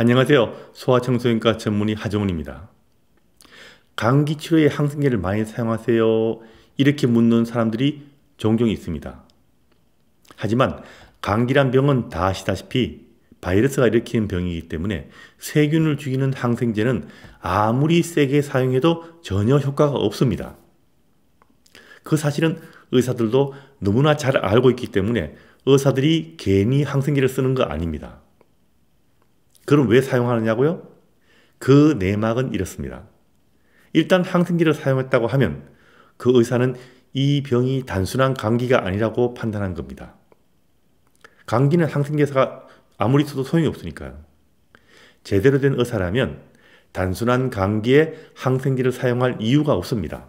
안녕하세요. 소아청소년과 전문의 하정훈입니다. 감기 치료에 항생제를 많이 사용하세요. 이렇게 묻는 사람들이 종종 있습니다. 하지만 감기란 병은 다 아시다시피 바이러스가 일으키는 병이기 때문에 세균을 죽이는 항생제는 아무리 세게 사용해도 전혀 효과가 없습니다. 그 사실은 의사들도 너무나 잘 알고 있기 때문에 의사들이 괜히 항생제를 쓰는 거 아닙니다. 그럼 왜 사용하느냐고요? 그 내막은 이렇습니다. 일단 항생제를 사용했다고 하면 그 의사는 이 병이 단순한 감기가 아니라고 판단한 겁니다. 감기는 항생제사가 아무리 써도 소용이 없으니까요. 제대로 된 의사라면 단순한 감기에 항생제를 사용할 이유가 없습니다.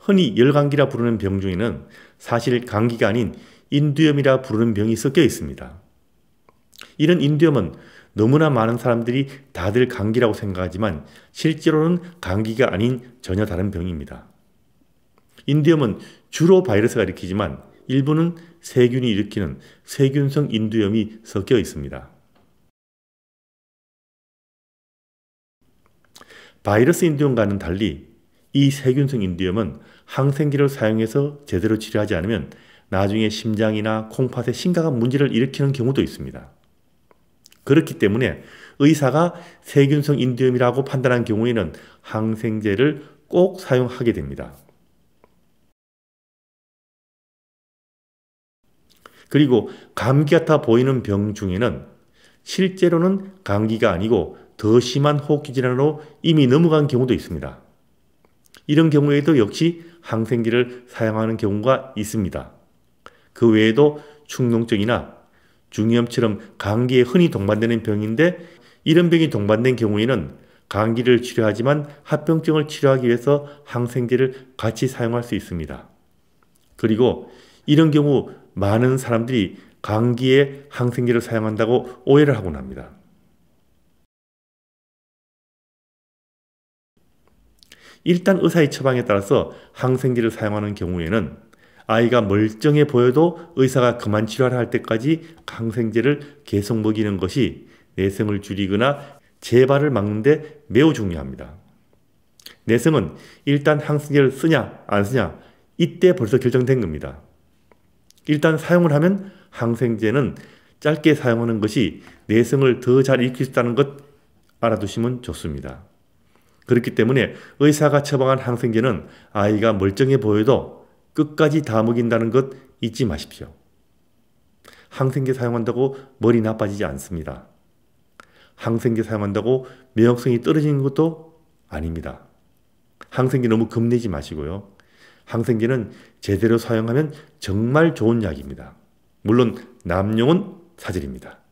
흔히 열감기라 부르는 병 중에는 사실 감기가 아닌 인두염이라 부르는 병이 섞여 있습니다. 이런 인두염은 너무나 많은 사람들이 다들 감기라고 생각하지만 실제로는 감기가 아닌 전혀 다른 병입니다. 인두염은 주로 바이러스가 일으키지만 일부는 세균이 일으키는 세균성 인두염이 섞여 있습니다. 바이러스 인두염과는 달리 이 세균성 인두염은 항생기를 사용해서 제대로 치료하지 않으면 나중에 심장이나 콩팥에 심각한 문제를 일으키는 경우도 있습니다. 그렇기 때문에 의사가 세균성 인두염이라고 판단한 경우에는 항생제를 꼭 사용하게 됩니다. 그리고 감기 같아 보이는 병 중에는 실제로는 감기가 아니고 더 심한 호흡기 질환으로 이미 넘어간 경우도 있습니다. 이런 경우에도 역시 항생제를 사용하는 경우가 있습니다. 그 외에도 충농증이나 중이염처럼 감기에 흔히 동반되는 병인데 이런 병이 동반된 경우에는 감기를 치료하지만 합병증을 치료하기 위해서 항생제를 같이 사용할 수 있습니다. 그리고 이런 경우 많은 사람들이 감기에 항생제를 사용한다고 오해를 하곤 합니다. 일단 의사의 처방에 따라서 항생제를 사용하는 경우에는 아이가 멀쩡해 보여도 의사가 그만 치료를 할 때까지 항생제를 계속 먹이는 것이 내성을 줄이거나 재발을 막는데 매우 중요합니다. 내성은 일단 항생제를 쓰냐 안 쓰냐 이때 벌써 결정된 겁니다. 일단 사용을 하면 항생제는 짧게 사용하는 것이 내성을 더 잘 익힐 수 있다는 것 알아두시면 좋습니다. 그렇기 때문에 의사가 처방한 항생제는 아이가 멀쩡해 보여도 끝까지 다 먹인다는 것 잊지 마십시오. 항생제 사용한다고 머리 나빠지지 않습니다. 항생제 사용한다고 면역성이 떨어지는 것도 아닙니다. 항생제 너무 겁내지 마시고요. 항생제는 제대로 사용하면 정말 좋은 약입니다. 물론 남용은 사실입니다